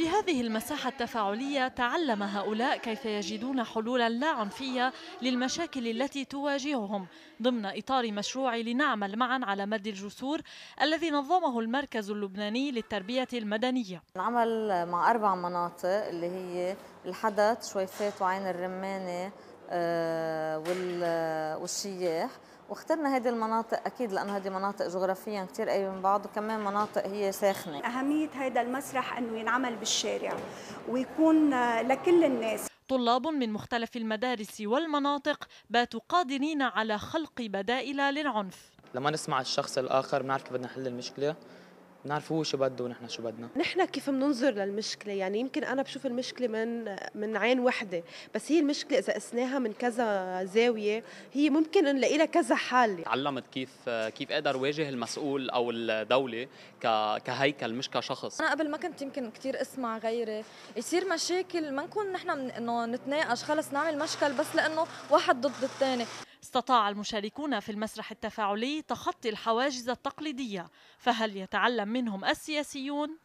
في هذه المساحة التفاعلية تعلم هؤلاء كيف يجدون حلولا لا عنفية للمشاكل التي تواجههم ضمن إطار مشروع لنعمل معا على مد الجسور الذي نظمه المركز اللبناني للتربية المدنية العمل مع أربع مناطق اللي هي الحدث شويفات وعين الرمانة آه، والشياح واخترنا هذه المناطق اكيد لانه هذه مناطق جغرافيا كثير قريبه من بعض وكمان مناطق هي ساخنه اهميه هذا المسرح انه ينعمل بالشارع ويكون آه، لكل الناس طلاب من مختلف المدارس والمناطق باتوا قادرين على خلق بدائل للعنف لما نسمع الشخص الاخر بنعرف كيف بدنا نحل المشكله بنعرف هو شو بده ونحن شو بدنا نحن كيف بننظر للمشكله يعني يمكن انا بشوف المشكله من من عين وحده بس هي المشكله اذا قسناها من كذا زاويه هي ممكن نلاقي لها كذا حل تعلمت كيف كيف اقدر واجه المسؤول او الدوله كهيكل مش كشخص انا قبل ما كنت يمكن كثير اسمع غيري يصير مشاكل ما نكون نحن انه نتناقش خلص نعمل مشكل بس لانه واحد ضد الثاني استطاع المشاركون في المسرح التفاعلي تخطي الحواجز التقليدية فهل يتعلم منهم السياسيون؟